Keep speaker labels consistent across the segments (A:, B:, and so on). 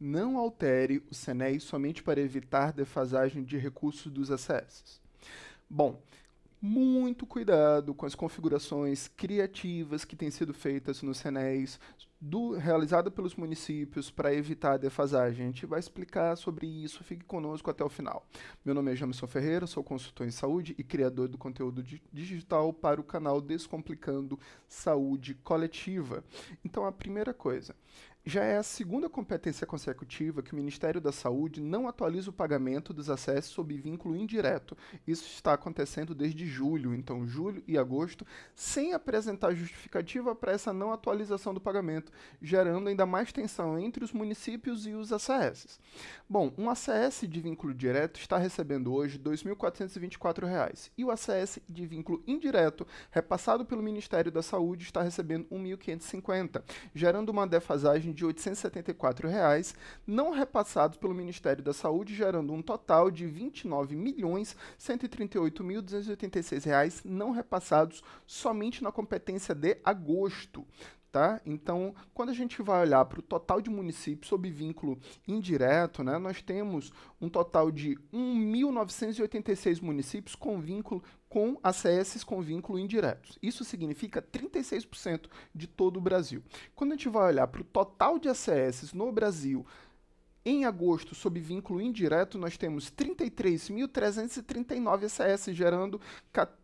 A: não altere o CNEI somente para evitar defasagem de recursos dos acessos. Bom, muito cuidado com as configurações criativas que têm sido feitas nos CNEs, realizada pelos municípios para evitar a defasagem. A gente vai explicar sobre isso, fique conosco até o final. Meu nome é Jamison Ferreira, sou consultor em saúde e criador do conteúdo di digital para o canal Descomplicando Saúde Coletiva. Então, a primeira coisa já é a segunda competência consecutiva que o Ministério da Saúde não atualiza o pagamento dos acessos sob vínculo indireto. Isso está acontecendo desde julho, então julho e agosto, sem apresentar justificativa para essa não atualização do pagamento, gerando ainda mais tensão entre os municípios e os ACS. Bom, um ACS de vínculo direto está recebendo hoje R$ 2.424 e o ACS de vínculo indireto, repassado pelo Ministério da Saúde, está recebendo R$ 1.550, gerando uma defasagem de R$ 874, reais, não repassados pelo Ministério da Saúde, gerando um total de R$ 29.138.286 não repassados somente na competência de agosto. Tá? Então, quando a gente vai olhar para o total de municípios sob vínculo indireto, né, nós temos um total de 1.986 municípios com vínculo com ACS com vínculo indiretos. Isso significa 36% de todo o Brasil. Quando a gente vai olhar para o total de ACS no Brasil, em agosto, sob vínculo indireto, nós temos 33.339 ACS, gerando 14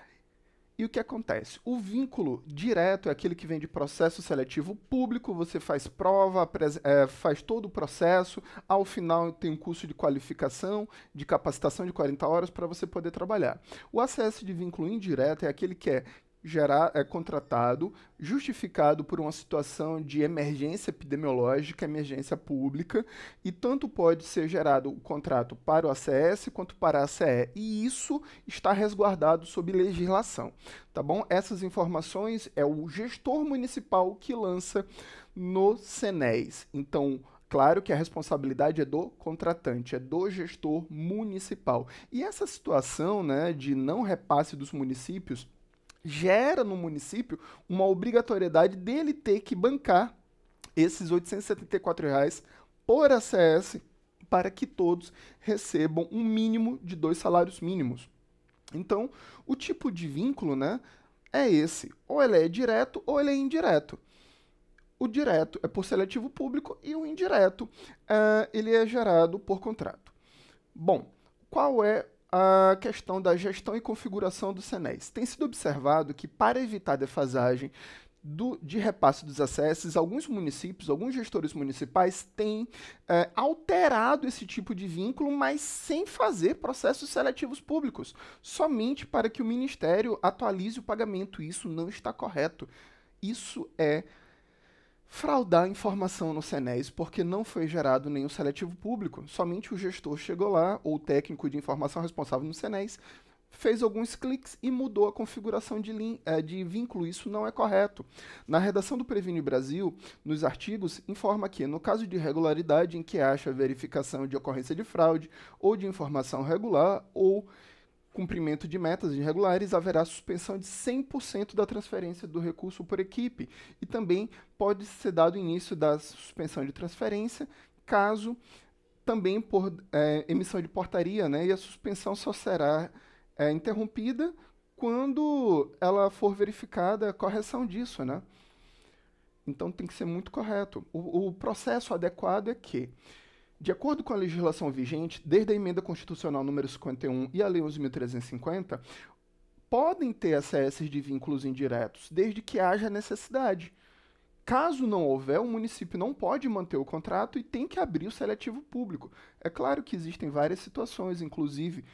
A: E o que acontece? O vínculo direto é aquele que vem de processo seletivo público, você faz prova, é, faz todo o processo, ao final tem um curso de qualificação, de capacitação de 40 horas para você poder trabalhar. O acesso de vínculo indireto é aquele que é gerar, é, contratado, justificado por uma situação de emergência epidemiológica, emergência pública, e tanto pode ser gerado o contrato para o ACS quanto para a ACE, e isso está resguardado sob legislação, tá bom? Essas informações é o gestor municipal que lança no CENES. Então, Claro que a responsabilidade é do contratante, é do gestor municipal. E essa situação né, de não repasse dos municípios gera no município uma obrigatoriedade dele ter que bancar esses R$ 874 reais por ACS para que todos recebam um mínimo de dois salários mínimos. Então, o tipo de vínculo, né, é esse. Ou ele é direto ou ele é indireto. O direto é por seletivo público e o indireto uh, ele é gerado por contrato. Bom, qual é a questão da gestão e configuração do SENES. Tem sido observado que, para evitar defasagem do, de repasse dos acessos, alguns municípios, alguns gestores municipais têm é, alterado esse tipo de vínculo, mas sem fazer processos seletivos públicos, somente para que o Ministério atualize o pagamento. Isso não está correto. Isso é fraudar informação no CENES porque não foi gerado nenhum seletivo público. Somente o gestor chegou lá, ou o técnico de informação responsável no CENES, fez alguns cliques e mudou a configuração de, eh, de, vínculo. Isso não é correto. Na redação do Previne Brasil, nos artigos, informa que, no caso de irregularidade em que acha verificação de ocorrência de fraude ou de informação regular ou cumprimento de metas irregulares, haverá suspensão de 100% da transferência do recurso por equipe e também pode ser dado início da suspensão de transferência caso também por é, emissão de portaria, né? E a suspensão só será é, interrompida quando ela for verificada a correção disso, né? Então tem que ser muito correto. O, o processo adequado é que de acordo com a legislação vigente, desde a emenda constitucional número 51 e a lei 11350, podem ter acessos de vínculos indiretos desde que haja necessidade. Caso não houver, o município não pode manter o contrato e tem que abrir o seletivo público. É claro que existem várias situações, inclusive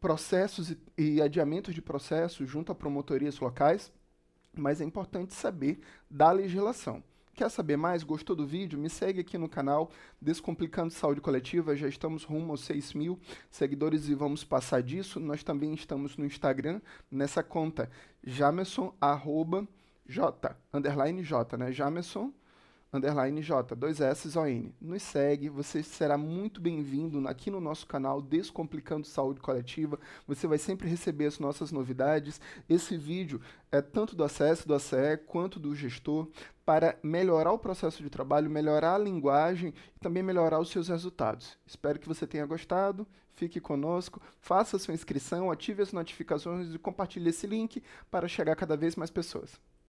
A: processos e, e adiamentos de processos junto a promotorias locais, mas é importante saber da legislação. Quer saber mais? Gostou do vídeo? Me segue aqui no canal Descomplicando Saúde Coletiva. Já estamos rumo aos 6 mil seguidores e vamos passar disso. Nós também estamos no Instagram, nessa conta jameson, arroba, j, underline j, né? Jameson, underline J, dois S, O, N. Nos segue, você será muito bem-vindo aqui no nosso canal Descomplicando Saúde Coletiva. Você vai sempre receber as nossas novidades. Esse vídeo é tanto do ACS, do ACE, quanto do gestor, para melhorar o processo de trabalho, melhorar a linguagem e também melhorar os seus resultados. Espero que você tenha gostado, fique conosco, faça sua inscrição, ative as notificações e compartilhe esse link para chegar cada vez mais pessoas.